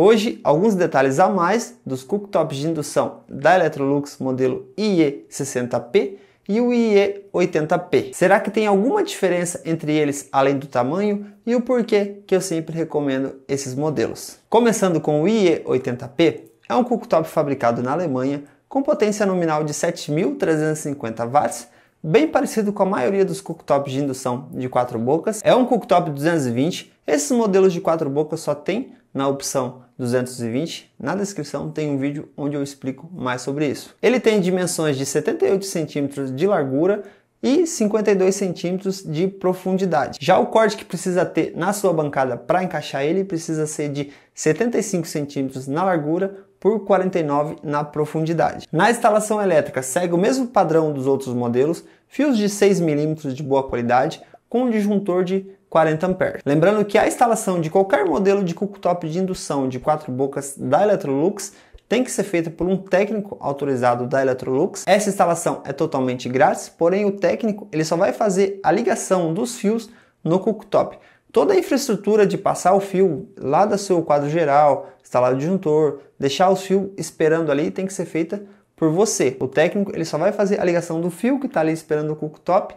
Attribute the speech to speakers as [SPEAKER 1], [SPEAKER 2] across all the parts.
[SPEAKER 1] Hoje, alguns detalhes a mais dos cooktops de indução da Electrolux modelo IE60P e o IE80P. Será que tem alguma diferença entre eles além do tamanho e o porquê que eu sempre recomendo esses modelos? Começando com o IE80P, é um cooktop fabricado na Alemanha com potência nominal de 7.350 watts, bem parecido com a maioria dos cooktops de indução de quatro bocas. É um cooktop 220. Esses modelos de quatro bocas só tem na opção 220, na descrição tem um vídeo onde eu explico mais sobre isso. Ele tem dimensões de 78 centímetros de largura e 52 centímetros de profundidade. Já o corte que precisa ter na sua bancada para encaixar ele precisa ser de 75 centímetros na largura por 49 na profundidade. Na instalação elétrica segue o mesmo padrão dos outros modelos, fios de 6 milímetros de boa qualidade com um disjuntor de 40 amperes. Lembrando que a instalação de qualquer modelo de cooktop de indução de quatro bocas da Electrolux tem que ser feita por um técnico autorizado da Electrolux. Essa instalação é totalmente grátis, porém o técnico ele só vai fazer a ligação dos fios no cooktop. Toda a infraestrutura de passar o fio lá do seu quadro geral, instalar o disjuntor, deixar os fios esperando ali tem que ser feita por você. O técnico ele só vai fazer a ligação do fio que está ali esperando o cooktop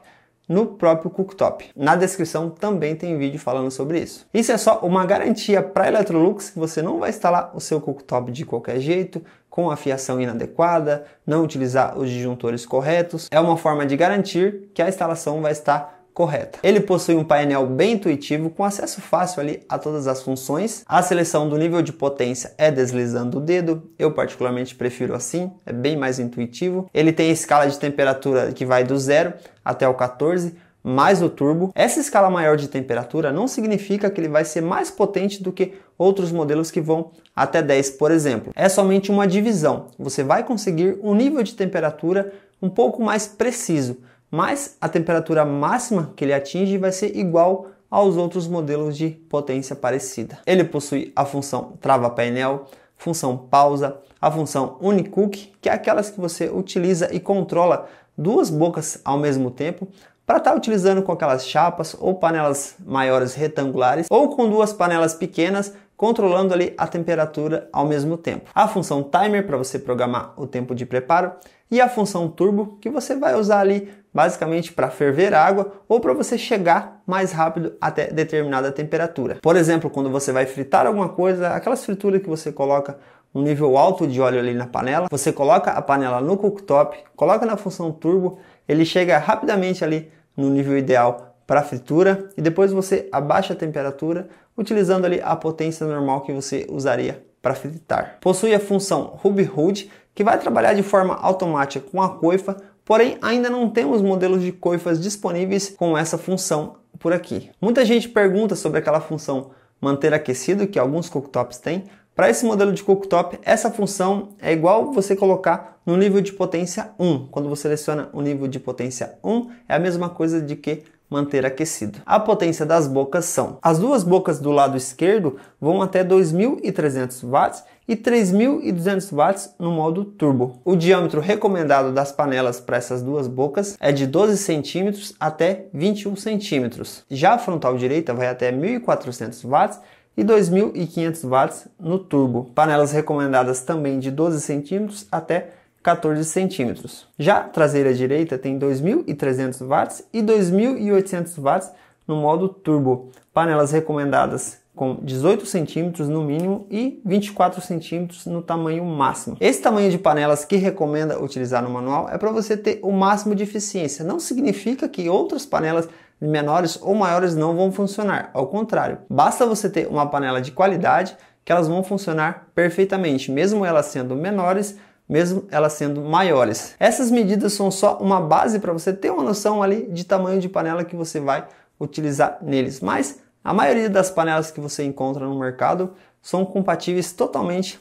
[SPEAKER 1] no próprio cooktop. Na descrição também tem vídeo falando sobre isso. Isso é só uma garantia para a Electrolux que você não vai instalar o seu cooktop de qualquer jeito, com a fiação inadequada, não utilizar os disjuntores corretos. É uma forma de garantir que a instalação vai estar correta. Ele possui um painel bem intuitivo com acesso fácil ali a todas as funções. A seleção do nível de potência é deslizando o dedo. Eu particularmente prefiro assim, é bem mais intuitivo. Ele tem escala de temperatura que vai do 0 até o 14 mais o turbo. Essa escala maior de temperatura não significa que ele vai ser mais potente do que outros modelos que vão até 10, por exemplo. É somente uma divisão. Você vai conseguir um nível de temperatura um pouco mais preciso mas a temperatura máxima que ele atinge vai ser igual aos outros modelos de potência parecida. Ele possui a função trava-painel, função pausa, a função unicook, que é aquelas que você utiliza e controla duas bocas ao mesmo tempo para estar tá utilizando com aquelas chapas ou panelas maiores retangulares ou com duas panelas pequenas controlando ali a temperatura ao mesmo tempo. A função timer para você programar o tempo de preparo e a função turbo que você vai usar ali basicamente para ferver água ou para você chegar mais rápido até determinada temperatura. Por exemplo, quando você vai fritar alguma coisa, aquelas frituras que você coloca um nível alto de óleo ali na panela, você coloca a panela no cooktop, coloca na função turbo, ele chega rapidamente ali no nível ideal para fritura e depois você abaixa a temperatura utilizando ali a potência normal que você usaria para fritar. Possui a função Ruby Hood, que vai trabalhar de forma automática com a coifa Porém, ainda não temos modelos de coifas disponíveis com essa função por aqui. Muita gente pergunta sobre aquela função manter aquecido que alguns cooktops têm. Para esse modelo de cooktop, essa função é igual você colocar no nível de potência 1. Quando você seleciona o nível de potência 1, é a mesma coisa de que manter aquecido. A potência das bocas são: as duas bocas do lado esquerdo vão até 2.300 watts e 3.200 watts no modo turbo. O diâmetro recomendado das panelas para essas duas bocas é de 12 centímetros até 21 centímetros. Já a frontal direita vai até 1.400 watts e 2.500 watts no turbo. Panelas recomendadas também de 12 centímetros até 14 centímetros. Já a traseira direita tem 2.300 watts e 2.800 watts no modo turbo. Panelas recomendadas com 18 centímetros no mínimo e 24 centímetros no tamanho máximo. Esse tamanho de panelas que recomenda utilizar no manual é para você ter o máximo de eficiência. Não significa que outras panelas menores ou maiores não vão funcionar. Ao contrário, basta você ter uma panela de qualidade que elas vão funcionar perfeitamente, mesmo elas sendo menores mesmo elas sendo maiores. Essas medidas são só uma base para você ter uma noção ali de tamanho de panela que você vai utilizar neles, mas a maioria das panelas que você encontra no mercado são compatíveis totalmente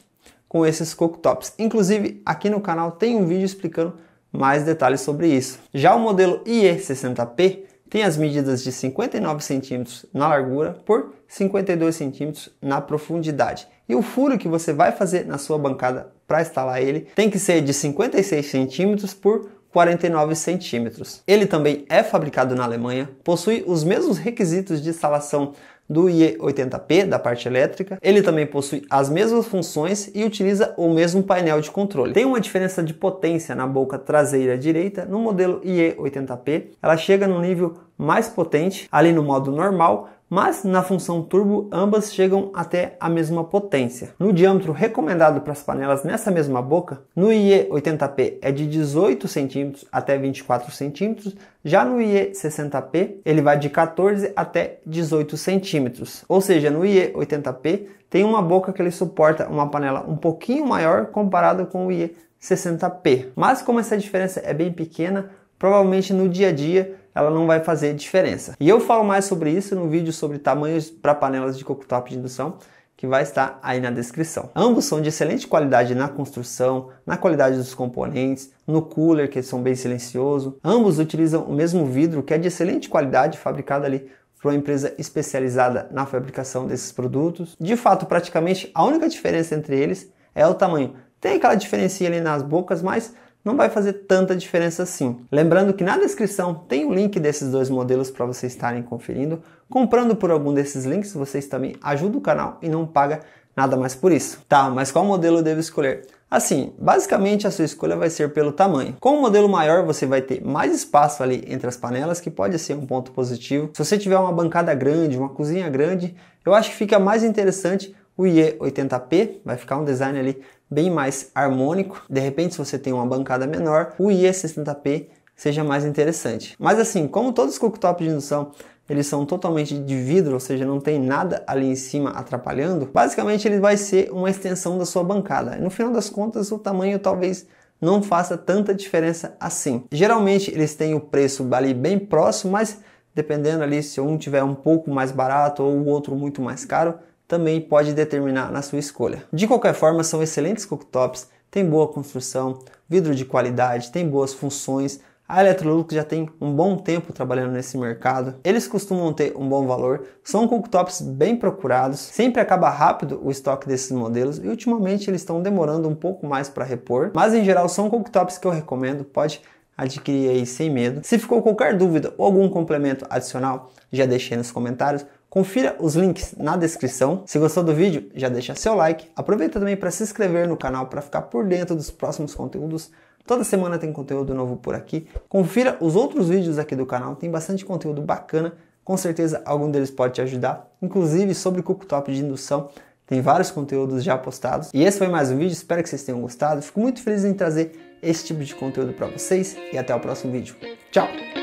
[SPEAKER 1] com esses cooktops. Inclusive, aqui no canal tem um vídeo explicando mais detalhes sobre isso. Já o modelo IE60P tem as medidas de 59 cm na largura por 52 cm na profundidade. E o furo que você vai fazer na sua bancada para instalar ele tem que ser de 56 centímetros por 49 centímetros. Ele também é fabricado na Alemanha, possui os mesmos requisitos de instalação do IE80P da parte elétrica. Ele também possui as mesmas funções e utiliza o mesmo painel de controle. Tem uma diferença de potência na boca traseira direita no modelo IE80P. Ela chega no nível mais potente ali no modo normal, mas na função turbo ambas chegam até a mesma potência. No diâmetro recomendado para as panelas nessa mesma boca, no IE80P é de 18 cm até 24 cm, já no IE60P ele vai de 14 até 18 cm, ou seja, no IE80P tem uma boca que ele suporta uma panela um pouquinho maior comparado com o IE60P. Mas como essa diferença é bem pequena, provavelmente no dia a dia ela não vai fazer diferença. E eu falo mais sobre isso no vídeo sobre tamanhos para panelas de cooktop de indução, que vai estar aí na descrição. Ambos são de excelente qualidade na construção, na qualidade dos componentes, no cooler, que são bem silencioso. Ambos utilizam o mesmo vidro, que é de excelente qualidade, fabricado ali para uma empresa especializada na fabricação desses produtos. De fato, praticamente a única diferença entre eles é o tamanho. Tem aquela diferença ali nas bocas, mas não vai fazer tanta diferença assim. Lembrando que na descrição tem o link desses dois modelos para vocês estarem conferindo. Comprando por algum desses links, vocês também ajudam o canal e não paga nada mais por isso. Tá, mas qual modelo eu devo escolher? Assim, basicamente a sua escolha vai ser pelo tamanho. Com o um modelo maior, você vai ter mais espaço ali entre as panelas, que pode ser um ponto positivo. Se você tiver uma bancada grande, uma cozinha grande, eu acho que fica mais interessante o IE80P vai ficar um design ali bem mais harmônico. De repente, se você tem uma bancada menor, o IE60P seja mais interessante. Mas assim, como todos os cooktops de indução eles são totalmente de vidro, ou seja, não tem nada ali em cima atrapalhando, basicamente ele vai ser uma extensão da sua bancada. no final das contas, o tamanho talvez não faça tanta diferença assim. Geralmente eles têm o preço ali bem próximo, mas dependendo ali se um tiver um pouco mais barato ou o outro muito mais caro, também pode determinar na sua escolha. De qualquer forma, são excelentes cooktops, tem boa construção, vidro de qualidade, tem boas funções. A Electrolux já tem um bom tempo trabalhando nesse mercado. Eles costumam ter um bom valor, são cooktops bem procurados, sempre acaba rápido o estoque desses modelos e ultimamente eles estão demorando um pouco mais para repor, mas em geral são cooktops que eu recomendo, pode adquirir aí sem medo. Se ficou qualquer dúvida ou algum complemento adicional, já deixei nos comentários. Confira os links na descrição. Se gostou do vídeo, já deixa seu like. Aproveita também para se inscrever no canal para ficar por dentro dos próximos conteúdos. Toda semana tem conteúdo novo por aqui. Confira os outros vídeos aqui do canal, tem bastante conteúdo bacana. Com certeza algum deles pode te ajudar, inclusive sobre cooktop de indução. Tem vários conteúdos já postados. E esse foi mais um vídeo, espero que vocês tenham gostado. Fico muito feliz em trazer esse tipo de conteúdo para vocês e até o próximo vídeo. Tchau!